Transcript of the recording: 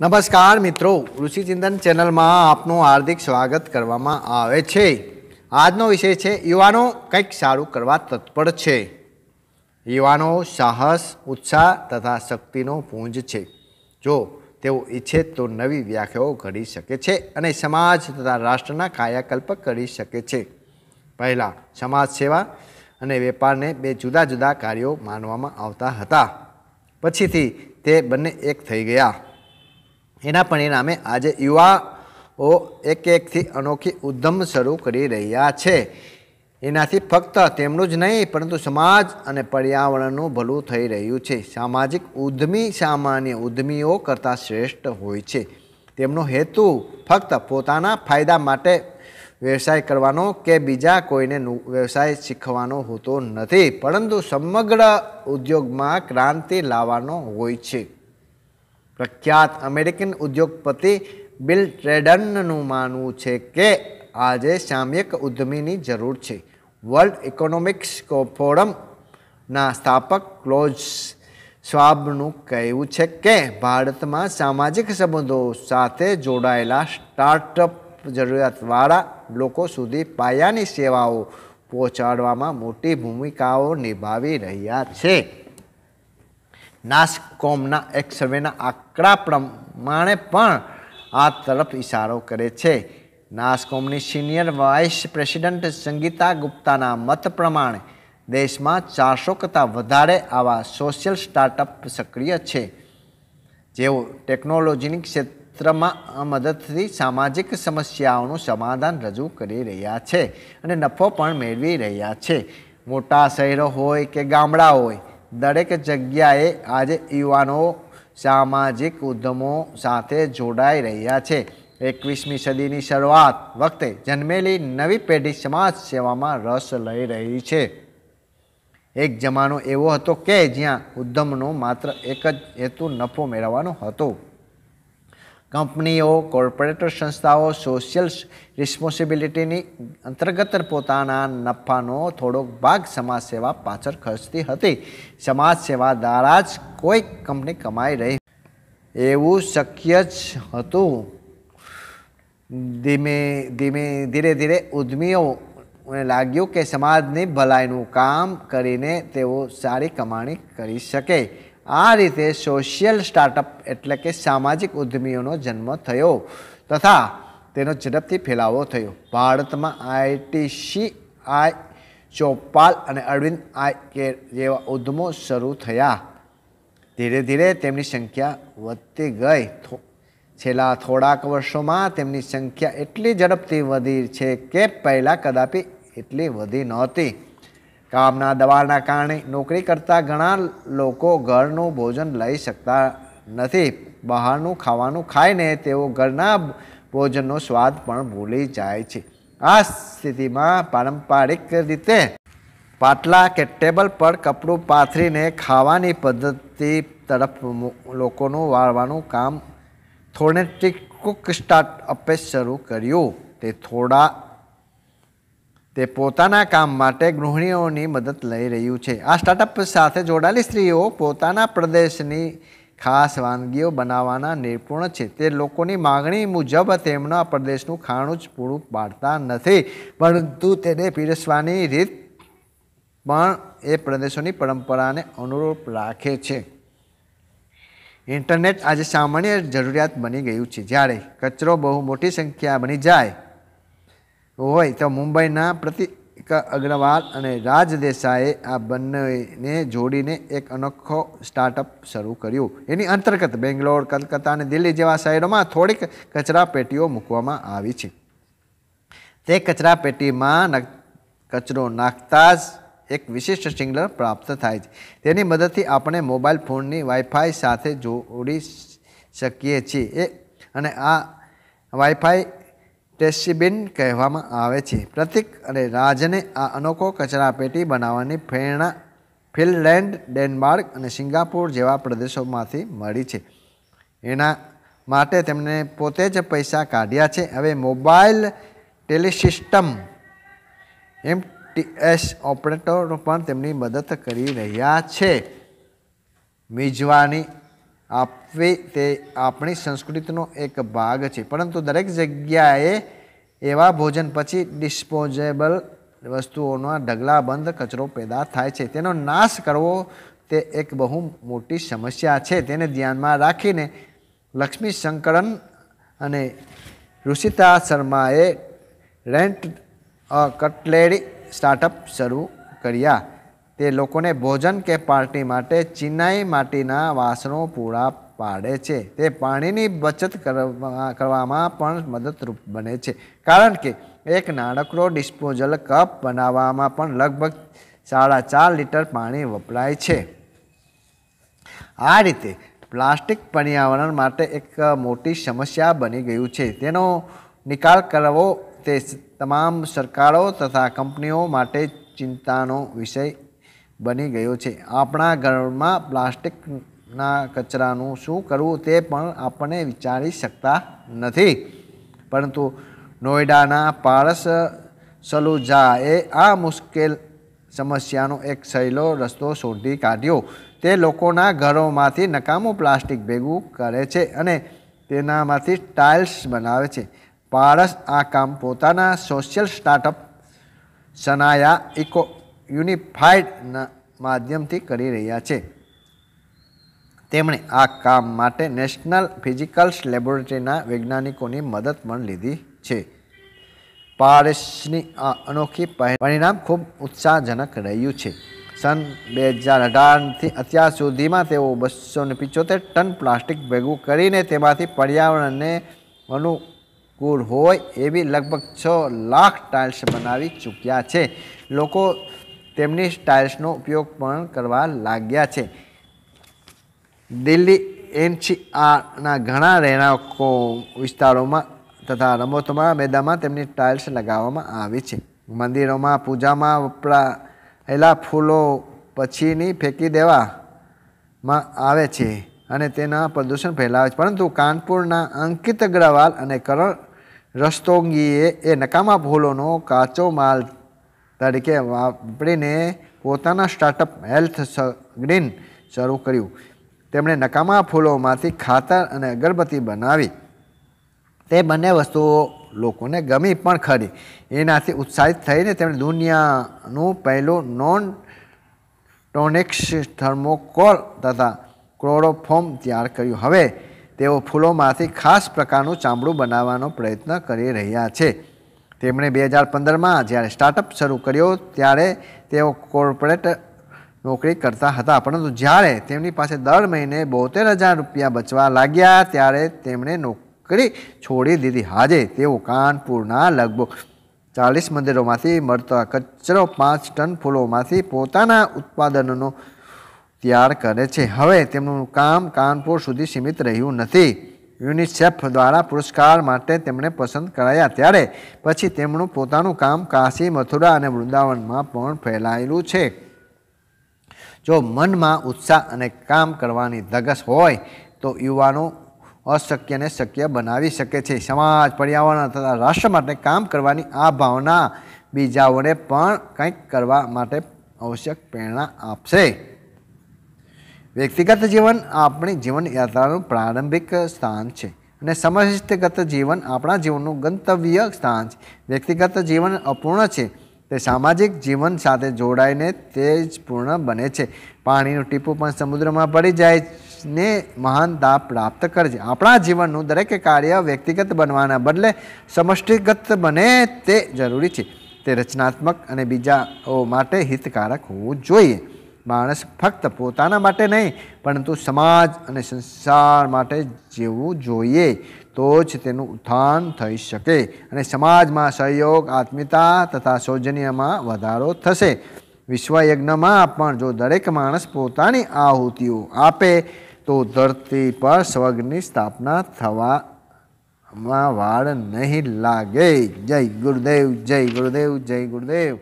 નમસ્કાર મિત્રો ઋષિચિંતન ચેનલમાં આપનું હાર્દિક સ્વાગત કરવામાં આવે છે આજનો વિષય છે યુવાનો કંઈક સારું કરવા તત્પર છે યુવાનો સાહસ ઉત્સાહ તથા શક્તિનો પૂંજ છે જો તેઓ ઈચ્છે તો નવી વ્યાખ્યાઓ ઘડી શકે છે અને સમાજ તથા રાષ્ટ્રના કાયાકલ્પ કરી શકે છે પહેલાં સમાજ સેવા અને વેપારને બે જુદા જુદા કાર્યો માનવામાં આવતા હતા પછીથી તે બંને એક થઈ ગયા એના પરિણામે આજે યુવાઓ એક એકથી અનોખી ઉદ્ધમ શરૂ કરી રહ્યા છે એનાથી ફક્ત તેમનું જ નહીં પરંતુ સમાજ અને પર્યાવરણનું ભલું થઈ રહ્યું છે સામાજિક ઉદ્યમી સામાન્ય ઉદ્યમીઓ કરતાં શ્રેષ્ઠ હોય છે તેમનો હેતુ ફક્ત પોતાના ફાયદા માટે વ્યવસાય કરવાનો કે બીજા કોઈને વ્યવસાય શીખવાનો હોતો નથી પરંતુ સમગ્ર ઉદ્યોગમાં ક્રાંતિ લાવવાનો હોય છે પ્રખ્યાત અમેરિકન ઉદ્યોગપતિ બિલ ટ્રેડનનું માનવું છે કે આજે સામ્યક ઉદ્યમીની જરૂર છે વર્લ્ડ ઇકોનોમિક્સ ફોરમના સ્થાપક ક્લોઝ સ્વાબનું કહેવું છે કે ભારતમાં સામાજિક સંબંધો સાથે જોડાયેલા સ્ટાર્ટઅપ જરૂરિયાતવાળા લોકો સુધી પાયાની સેવાઓ પહોંચાડવામાં મોટી ભૂમિકાઓ નિભાવી રહ્યા છે નાસકોમના એક સર્વેના આંકડા પ્રમાણે પણ આ તરફ ઇશારો કરે છે નાસકોમની સિનિયર વાઇસ પ્રેસિડેન્ટ સંગીતા ગુપ્તાના મત પ્રમાણે દેશમાં ચારસો કરતાં વધારે આવા સોશિયલ સ્ટાર્ટઅપ સક્રિય છે જેઓ ટેકનોલોજીની ક્ષેત્રમાં મદદથી સામાજિક સમસ્યાઓનું સમાધાન રજૂ કરી રહ્યા છે અને નફો પણ મેળવી રહ્યા છે મોટા શહેરો હોય કે ગામડા હોય દરેક જગ્યાએ આજે યુવાનો સામાજિક ઉદ્યમો સાથે જોડાઈ રહ્યા છે એકવીસમી સદીની શરૂઆત વખતે જન્મેલી નવી પેઢી સમાજ સેવામાં રસ લઈ રહી છે એક જમાનો એવો હતો કે જ્યાં ઉદ્યમનો માત્ર એક જ હેતુ નફો મેળવવાનો હતો કંપનીઓ કોર્પોરેટર સંસ્થાઓ સોશિયલ રિસ્પોન્સિબિલિટીની અંતર્ગત પોતાના નફાનો થોડોક ભાગ સમાજ સેવા પાછળ ખર્ચતી હતી સમાજ સેવા દ્વારા જ કોઈ કંપની કમાઈ રહી એવું શક્ય જ હતું ધીમે ધીમે ધીરે ધીરે ઉદ્યમીઓ લાગ્યું કે સમાજની ભલાઈનું કામ કરીને તેઓ સારી કમાણી કરી શકે આ રીતે સોશિયલ સ્ટાર્ટઅપ એટલે કે સામાજિક ઉદ્યમીઓનો જન્મ થયો તથા તેનો ઝડપથી ફેલાવો થયો ભારતમાં આઈટીસી આઈ ચોપાલ અને અરવિંદ આઈ કેર જેવા ઉદ્યમો શરૂ થયા ધીરે ધીરે તેમની સંખ્યા વધતી ગઈ છેલ્લા થોડાક વર્ષોમાં તેમની સંખ્યા એટલી ઝડપથી વધી છે કે પહેલાં કદાપી એટલી વધી નહોતી કામના દબાણના કારણે નોકરી કરતા ઘણા લોકો ઘરનું ભોજન લઈ શકતા નથી બહારનું ખાવાનું ખાઈને તેઓ ઘરના ભોજનનો સ્વાદ પણ ભૂલી જાય છે આ સ્થિતિમાં પારંપરિક રીતે પાટલા કે ટેબલ પર કપડું પાથરીને ખાવાની પદ્ધતિ તરફ લોકોનું વાળવાનું કામ થોડેટિક કુક સ્ટાર્ટઅપે શરૂ કર્યું તે થોડા તે પોતાના કામ માટે ગૃહિણીઓની મદદ લઈ રહ્યું છે આ સ્ટાર્ટઅપ સાથે જોડાયેલી સ્ત્રીઓ પોતાના પ્રદેશની ખાસ વાનગીઓ બનાવવાના નિપુણ છે તે લોકોની માગણી મુજબ તેમના પ્રદેશનું ખાણું જ પૂરું પાડતા નથી પરંતુ તેને પીરસવાની રીત પણ એ પ્રદેશોની પરંપરાને અનુરૂપ રાખે છે ઇન્ટરનેટ આજે સામાન્ય જરૂરિયાત બની ગયું છે જ્યારે કચરો બહુ મોટી સંખ્યા બની જાય હોય તો મુંબઈના પ્રતિક અગ્રવાલ અને રાજ દેસાઈએ આ બંનેને જોડીને એક અનોખો સ્ટાર્ટઅપ શરૂ કર્યું એની અંતર્ગત બેંગ્લોર કલકત્તા અને દિલ્હી જેવા શહેરોમાં થોડીક કચરા પેટીઓ મૂકવામાં આવી છે તે કચરા પેટીમાં કચરો નાખતા જ એક વિશિષ્ટ સિગ્નલ પ્રાપ્ત થાય છે તેની મદદથી આપણે મોબાઈલ ફોનની વાઈફાઈ સાથે જોડી શકીએ છીએ એ અને આ વાઈફાઈ ટેસ્ટીબિન કહેવામાં આવે છે પ્રતિક અને રાજને આ અનોખો કચરાપેટી બનાવવાની પ્રેરણા ફિનલેન્ડ ડેનમાર્ક અને સિંગાપોર જેવા પ્રદેશોમાંથી મળી છે એના માટે તેમણે પોતે જ પૈસા કાઢ્યા છે હવે મોબાઈલ ટેલિસિસ્ટમ એમ ટીએસ ઓપરેટરો પણ તેમની મદદ કરી રહ્યા છે મિજવાની આપવી તે આપણી સંસ્કૃતિનો એક ભાગ છે પરંતુ દરેક જગ્યાએ એવા ભોજન પછી ડિસ્પોઝેબલ વસ્તુઓના ઢગલાબંધ કચરો પેદા થાય છે તેનો નાશ કરવો તે એક બહુ મોટી સમસ્યા છે તેને ધ્યાનમાં રાખીને લક્ષ્મી શંકરન અને ઋષિતા શર્માએ રેન્ટ કટલેરી સ્ટાર્ટઅપ શરૂ કર્યા તે લોકોને ભોજન કે પાર્ટી માટે ચિનાઈ માટીના વાસણો પૂરા પાડે છે તે પાણીની બચત કરવામાં પણ મદદરૂપ બને છે કારણ કે એક નાનકડો ડિસ્પોઝલ કપ બનાવવામાં પણ લગભગ સાડા ચાર લીટર પાણી વપરાય છે આ રીતે પ્લાસ્ટિક પર્યાવરણ માટે એક મોટી સમસ્યા બની ગયું છે તેનો નિકાલ કરવો તે તમામ સરકારો તથા કંપનીઓ માટે ચિંતાનો વિષય બની ગયો છે આપણા ઘરમાં પ્લાસ્ટિકના કચરાનું શું કરવું તે પણ આપણે વિચારી શકતા નથી પરંતુ નોઈડાના પારસ સલુજાએ આ મુશ્કેલ સમસ્યાનો એક સહેલો રસ્તો શોધી કાઢ્યો તે લોકોના ઘરોમાંથી નકામું પ્લાસ્ટિક ભેગું કરે છે અને તેનામાંથી ટાઇલ્સ બનાવે છે પારસ આ કામ પોતાના સોશિયલ સ્ટાર્ટઅપ સનાયા ઇકો યુનિફાઈડના માધ્યમથી કરી રહ્યા છે તેમણે આ કામ માટે નેશનલ ફિઝિકલ્સ લેબોરેટરીના વૈજ્ઞાનિકોની મદદ પણ લીધી છે પારિસની આ અનોખી પરિણામ ખૂબ ઉત્સાહજનક રહ્યું છે સન બે હજાર અઢારથી અત્યાર સુધીમાં તેઓ બસો ને પિચોતેર ટન પ્લાસ્ટિક ભેગું કરીને તેમાંથી પર્યાવરણને અનુકૂળ હોય એવી લગભગ છ લાખ ટાઇલ્સ બનાવી ચૂક્યા છે લોકો તેમની સ્ટાઇલ્સનો ઉપયોગ પણ કરવા લાગ્યા છે દિલ્હી એનસીઆરના ઘણા રહેણાંકો વિસ્તારોમાં તથા રમતોમાં મેદાનમાં તેમની ટાઇલ્સ લગાવવામાં આવી છે મંદિરોમાં પૂજામાં વપરાયેલા ફૂલો પછીની ફેંકી દેવામાં આવે છે અને તેના પ્રદૂષણ ફેલાવે છે પરંતુ કાનપુરના અંકિત અગ્રવાલ અને કરણ રસ્તોંગીએ એ નકામા ફૂલોનો કાચો માલ તરીકે વાપરીને પોતાના સ્ટાર્ટઅપ હેલ્થ ગ્રીન શરૂ કર્યું તેમણે નકામા ફૂલોમાંથી ખાતર અને અગરબત્તી બનાવી તે બંને વસ્તુઓ લોકોને ગમી પણ ખરી એનાથી ઉત્સાહિત થઈને તેમણે દુનિયાનું પહેલું નોન ટોનિક્સ થર્મોકોલ તથા ક્લોરોફોર્મ તૈયાર કર્યું હવે તેઓ ફૂલોમાંથી ખાસ પ્રકારનું ચામડું બનાવવાનો પ્રયત્ન કરી રહ્યા છે તેમણે બે હજાર પંદરમાં જ્યારે સ્ટાર્ટઅપ શરૂ કર્યો ત્યારે તેઓ કોર્પોરેટ નોકરી કરતા હતા પરંતુ જ્યારે તેમની પાસે દર મહિને બોતેર હજાર રૂપિયા બચવા લાગ્યા ત્યારે તેમણે નોકરી છોડી દીધી આજે તેઓ કાનપુરના લગભગ ચાલીસ મંદિરોમાંથી મળતા કચરો પાંચ ટન ફૂલોમાંથી પોતાના ઉત્પાદનોનો તૈયાર કરે છે હવે તેમનું કામ કાનપુર સુધી સીમિત રહ્યું નથી યુનિસેફ દ્વારા પુરસ્કાર માટે તેમણે પસંદ કરાયા ત્યારે પછી તેમનું પોતાનું કામ કાશી મથુરા અને વૃંદાવનમાં પણ ફેલાયેલું છે જો મનમાં ઉત્સાહ અને કામ કરવાની ધગસ હોય તો યુવાનો અશક્યને શક્ય બનાવી શકે છે સમાજ પર્યાવરણ તથા રાષ્ટ્ર માટે કામ કરવાની આ ભાવના બીજાઓને પણ કંઈક કરવા માટે આવશ્યક પ્રેરણા આપશે વ્યક્તિગત જીવન આપણી જીવન યાત્રાનું પ્રારંભિક સ્થાન છે અને સમષ્ટિગત જીવન આપણા જીવનનું ગંતવ્ય સ્થાન છે વ્યક્તિગત જીવન અપૂર્ણ છે તે સામાજિક જીવન સાથે જોડાઈને તે જ પૂર્ણ બને છે પાણીનું ટીપું પણ સમુદ્રમાં પડી જાય ને મહાનતા પ્રાપ્ત કરે છે આપણા જીવનનું દરેક કાર્ય વ્યક્તિગત બનવાના બદલે સમષ્ટિગત બને તે જરૂરી છે તે રચનાત્મક અને બીજાઓ માટે હિતકારક હોવું જોઈએ માણસ ફક્ત પોતાના માટે નહીં પરંતુ સમાજ અને સંસાર માટે જીવવું જોઈએ તો જ તેનું ઉત્થાન થઈ શકે અને સમાજમાં સહયોગ આત્મીયતા તથા સૌજન્યમાં વધારો થશે વિશ્વયજ્ઞમાં પણ જો દરેક માણસ પોતાની આહુતિઓ આપે તો ધરતી પર સ્વર્ગની સ્થાપના થવામાં વાળ નહીં લાગે જય ગુરુદેવ જય ગુરુદેવ જય ગુરુદેવ